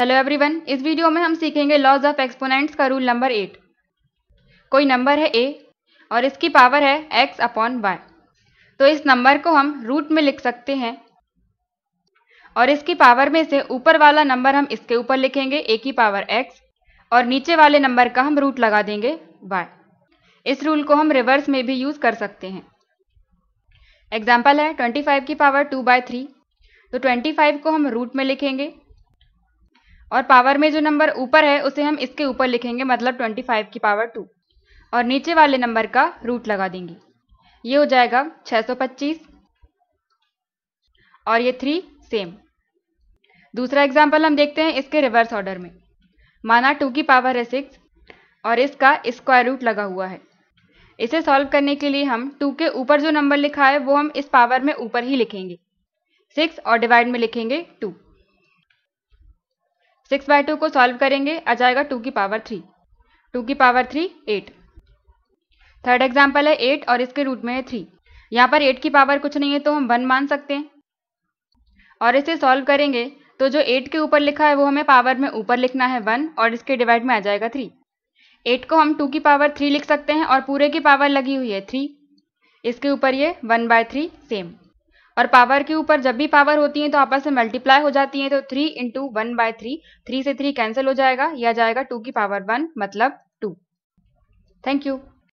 hello everyone इस video में हम सीखेंगे लॉज ऑफ एक्सपोनेंट्स का रूल नंबर एट कोई नंबर है ए और इसकी पावर है एक्स अपॉन वाई तो इस नंबर को हम रूट में लिख सकते हैं और इसकी पावर में से ऊपर वाला नंबर हम इसके ऊपर लिखेंगे ए की पावर एक्स और नीचे वाले नंबर का हम रूट लगा देंगे वाई इस रूल को हम रिवर्स में भी यूज़ कर सकते हैं एग्जाम्पल है ट्वेंटी फाइव की पावर टू बाय थ्री तो ट्वेंटी फाइव को हम रूट में लिखेंगे और पावर में जो नंबर ऊपर है उसे हम इसके ऊपर लिखेंगे मतलब 25 की पावर टू और नीचे वाले नंबर का रूट लगा देंगे ये हो जाएगा 625 और ये थ्री सेम दूसरा एग्जाम्पल हम देखते हैं इसके रिवर्स ऑर्डर में माना टू की पावर है सिक्स और इसका स्क्वायर रूट लगा हुआ है इसे सॉल्व करने के लिए हम टू के ऊपर जो नंबर लिखा है वो हम इस पावर में ऊपर ही लिखेंगे सिक्स और डिवाइड में लिखेंगे टू सिक्स बाय टू को सॉल्व करेंगे आ जाएगा टू की पावर थ्री टू की power three eight third example है एट और इसके रूट में है थ्री यहाँ पर एट की पावर कुछ नहीं है तो हम वन मान सकते हैं और इसे सॉल्व करेंगे तो जो एट के ऊपर लिखा है वो हमें पावर में ऊपर लिखना है वन और इसके डिवाइड में आ जाएगा थ्री एट को हम टू की पावर थ्री लिख सकते हैं और पूरे की पावर लगी हुई है थ्री इसके ऊपर ये वन बाय थ्री सेम और पावर के ऊपर जब भी पावर होती है तो आपस में मल्टीप्लाई हो जाती है तो three into one by three three से थ्री कैंसिल हो जाएगा यह जाएगा टू की पावर वन मतलब टू थैंक यू